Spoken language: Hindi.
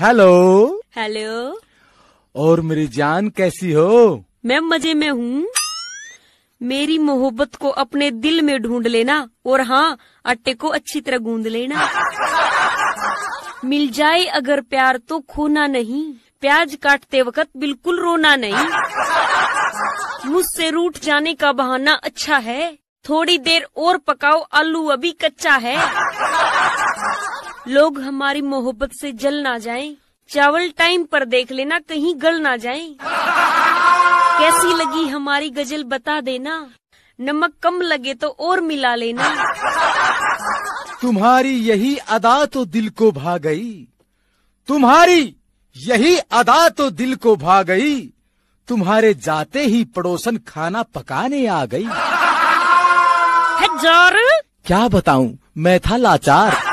हेलो हेलो और मेरी जान कैसी हो मैं मजे में हूँ मेरी मोहब्बत को अपने दिल में ढूंढ लेना और हाँ आटे को अच्छी तरह गूंद लेना मिल जाए अगर प्यार तो खोना नहीं प्याज काटते वक्त बिल्कुल रोना नहीं मुझसे रूठ जाने का बहाना अच्छा है थोड़ी देर और पकाओ आलू अभी कच्चा है लोग हमारी मोहब्बत से जल ना जाएं चावल टाइम पर देख लेना कहीं गल ना जाएं कैसी लगी हमारी गजल बता देना नमक कम लगे तो और मिला लेना तुम्हारी यही अदा तो दिल को भा गई तुम्हारी यही अदा तो दिल को भा गई तुम्हारे जाते ही पड़ोसन खाना पकाने आ गई हजार क्या बताऊं मैं था लाचार